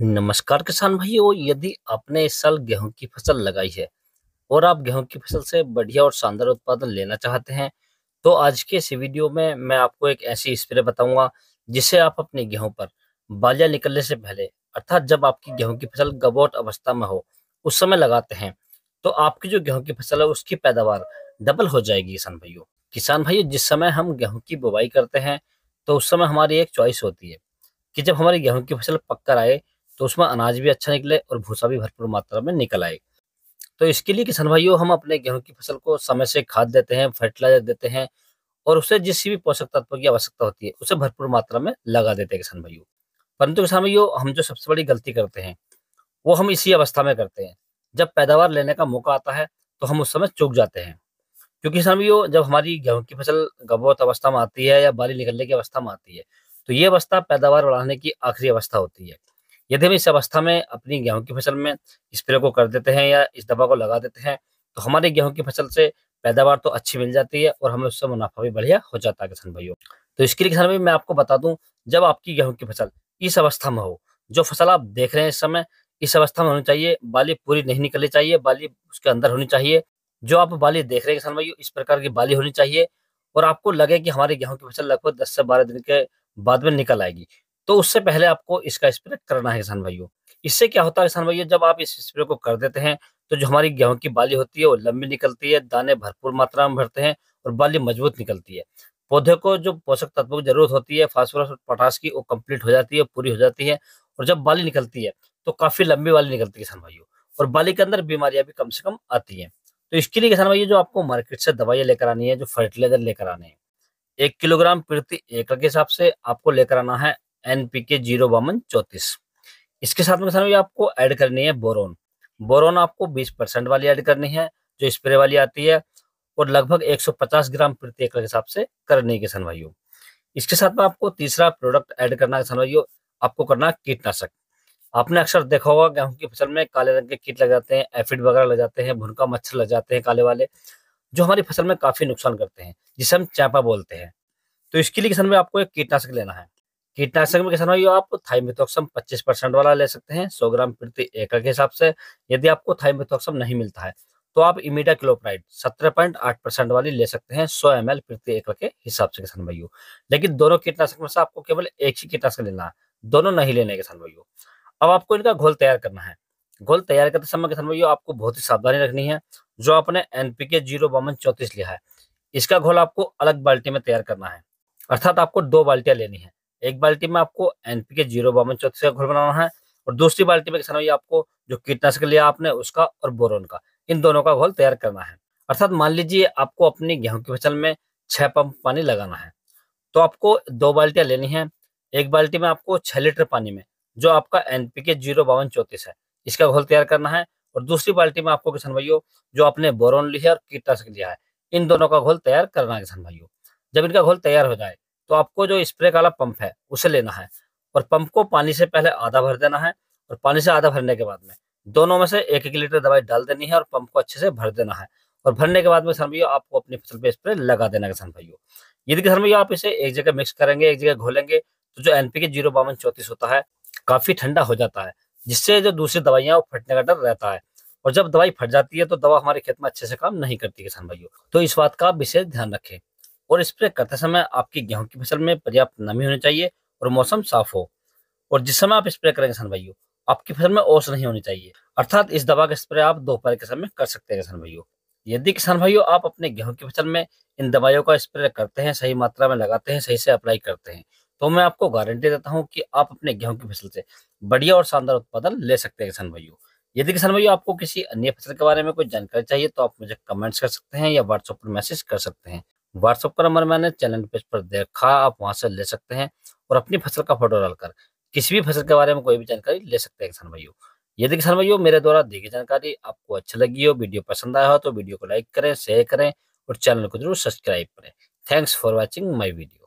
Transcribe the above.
नमस्कार किसान भाइयों यदि आपने इस साल गेहूं की फसल लगाई है और आप गेहूं की फसल से बढ़िया और शानदार उत्पादन लेना चाहते हैं तो आज के इस वीडियो में मैं आपको एक ऐसी स्प्रे बताऊंगा जिसे आप अपने गेहूं पर बालिया निकलने से पहले अर्थात जब आपकी गेहूं की फसल गबोट अवस्था में हो उस समय लगाते हैं तो आपकी जो गेहूँ की फसल है उसकी पैदावार डबल हो जाएगी किसान भाइयों किसान भाइयों जिस समय हम गेहूँ की बुवाई करते हैं तो उस समय हमारी एक चॉइस होती है कि जब हमारी गेहूँ की फसल पक आए तो उसमें अनाज भी अच्छा निकले और भूसा भी भरपूर मात्रा में निकल आए तो इसके लिए किसान भाइयों हम अपने गेहूं की फसल को समय से खाद देते हैं फर्टिलाइजर देते हैं और उसे जिस भी पोषक तत्व की आवश्यकता होती है उसे भरपूर मात्रा में लगा देते हैं किसान भाइयों परंतु किसान भाइयों हम जो सबसे बड़ी गलती करते हैं वो हम इसी अवस्था में करते हैं जब पैदावार लेने का मौका आता है तो हम उस समय चूक जाते हैं क्योंकि किसान भाइयों जब हमारी गेहूं की फसल गबोत अवस्था में आती है या बाली निकलने की अवस्था में आती है तो ये अवस्था पैदावार बढ़ाने की आखिरी अवस्था होती है यदि हम इस अवस्था में अपनी गेहूं की फसल में स्प्रे को कर देते हैं या इस दवा को लगा देते हैं तो हमारी गेहूं की फसल से पैदावार तो अच्छी मिल जाती है और हमें उससे मुनाफा भी बढ़िया हो जाता है किसान भाइयों तो इसके लिए किसान भाई मैं आपको बता दूं जब आपकी गेहूं की फसल इस अवस्था में हो जो फसल आप देख रहे हैं इस समय इस अवस्था में होनी चाहिए बाली पूरी नहीं निकलनी चाहिए बाली उसके अंदर होनी चाहिए जो आप बाली देख रहे हैं किसान भाइयों इस प्रकार की बाली होनी चाहिए और आपको लगे कि हमारे गेहूं की फसल लगभग दस से बारह दिन के बाद में निकल आएगी तो उससे पहले आपको इसका स्प्रे करना है किसान भाइयों इससे क्या होता है किसान भाइयों जब आप इस स्प्रे को कर देते हैं तो जो हमारी गेहूं की बाली होती है वो लंबी निकलती है दाने भरपूर मात्रा में भरते हैं और बाली मजबूत निकलती है पौधे को जो पोषक तत्वों की जरूरत होती है फास्फोरस और पोटास की वो कंप्लीट हो जाती है पूरी हो जाती है और जब बाली निकलती है तो काफी लंबी बाली निकलती है किसान भाइयों और बाली के अंदर बीमारियां भी कम से कम आती हैं तो इसके लिए किसान भाइयों जो आपको मार्केट से दवाइयाँ लेकर आनी है जो फर्टिलाइजर लेकर आने हैं एक किलोग्राम प्रति एकड़ के हिसाब से आपको लेकर आना है एन पी के जीरो बावन चौतीस इसके साथ में आपको ऐड करनी है बोरोन बोरोन आपको बीस परसेंट वाली ऐड करनी है जो स्प्रे वाली आती है और लगभग 150 ग्राम प्रति एकड़ के हिसाब से करनी है किसान भाइयों इसके साथ में आपको तीसरा प्रोडक्ट ऐड करना है किसान भाइयों आपको करना है कीटनाशक आपने अक्सर देखा होगा गेहूं की फसल में काले रंग के कीट लग जाते हैं एफिड वगैरह लग जाते हैं भुनका मच्छर लग जाते हैं काले वाले जो हमारी फसल में काफी नुकसान करते हैं जिसे हम चैपा बोलते हैं तो इसके लिए किसान में आपको एक कीटनाशक लेना है कीटनाशक में किसान भाई आप थाइमेथोक्सम 25 परसेंट वाला ले सकते हैं 100 ग्राम प्रति एकड़ के हिसाब से यदि आपको थाइमेथोक्सम नहीं मिलता है तो आप इमीडा क्लोप्राइड सत्रह पॉइंट आठ परसेंट वाली ले सकते हैं सौ एम प्रति एकड़ के हिसाब से किसान भाइयों लेकिन दोनों कीटनाशक में से आपको केवल एक ही कीटनाशक लेना है दोनों नहीं लेने किसान भाइयों अब आपको इनका घोल तैयार करना है घोल तैयार करते समय किसान भाइयों आपको बहुत ही सावधानी रखनी है जो आपने एनपीके जीरो बावन लिया है इसका घोल आपको अलग बाल्टी में तैयार करना है अर्थात आपको दो बाल्टियां लेनी है एक बाल्टी में आपको एनपीके जीरो बावन चौतीस का घोल बनाना है और दूसरी बाल्टी में किसान भाई आपको जो कीटनाशक लिया आपने उसका और बोरोन का इन दोनों का घोल तैयार करना है अर्थात मान लीजिए आपको अपनी गेहूं की फसल में छह पंप पानी लगाना है तो आपको दो बाल्टियां लेनी है एक बाल्टी में आपको छह लीटर पानी में जो आपका एनपीके जीरो बावन चौतीस है इसका घोल तैयार करना है और दूसरी बाल्टी में आपको किसान भाइयों जो आपने बोरोन लिया और कीटनाशक लिया है इन दोनों का घोल तैयार करना है किसान भाइयों जब इनका घोल तैयार हो जाए तो आपको जो स्प्रे वाला पंप है उसे लेना है और पंप को पानी से पहले आधा भर देना है और पानी से आधा भरने के बाद में दोनों में से एक एक लीटर दवाई डाल देनी है और पंप को अच्छे से भर देना है और भरने के बाद में किसान भैया आपको अपनी फसल पे स्प्रे लगा देना किसान भाइयों यदि किसान भैया आप इसे एक जगह मिक्स करेंगे एक जगह घोलेंगे तो जो एनपी के जीरो बावन चौतीस होता है काफी ठंडा हो जाता है जिससे जो दूसरी दवाइयां वो फटने का डर रहता है और जब दवाई फट जाती है तो दवा हमारे खेत में अच्छे से काम नहीं करती किसान भाइयों तो इस बात का आप विशेष ध्यान रखें और स्प्रे करते समय आपकी गेहूं की फसल में पर्याप्त नमी होनी चाहिए और मौसम साफ हो और जिस समय आप स्प्रे करेंगे किसान भाइयों आपकी फसल में ओस नहीं होनी चाहिए अर्थात इस दवा का स्प्रे आप दोपहर के समय कर सकते हैं किसान भाइयों यदि किसान भाइयों आप अपने गेहूं की फसल में इन दवाइयों का स्प्रे करते हैं सही मात्रा में लगाते हैं सही से अप्लाई करते हैं तो मैं आपको गारंटी देता हूं कि आप अपने गेहूं की फसल से बढ़िया और शानदार उत्पादन ले सकते हैं किसान भाइयों यदि किसान भाइयों आपको किसी अन्य फसल के बारे में कोई जानकारी चाहिए तो आप मुझे कमेंट्स कर सकते हैं या व्हाट्सएप पर मैसेज कर सकते हैं व्हाट्सअप का नंबर मैंने चैनल पेज पर देखा आप वहां से ले सकते हैं और अपनी फसल का फोटो डालकर किसी भी फसल के बारे में कोई भी जानकारी ले सकते हैं किसान भाइयों यदि किसान भाइयों मेरे द्वारा दी गई जानकारी आपको अच्छी लगी हो वीडियो पसंद आया हो तो वीडियो को लाइक करें शेयर करें और चैनल को जरूर सब्सक्राइब करें thanks for watching my video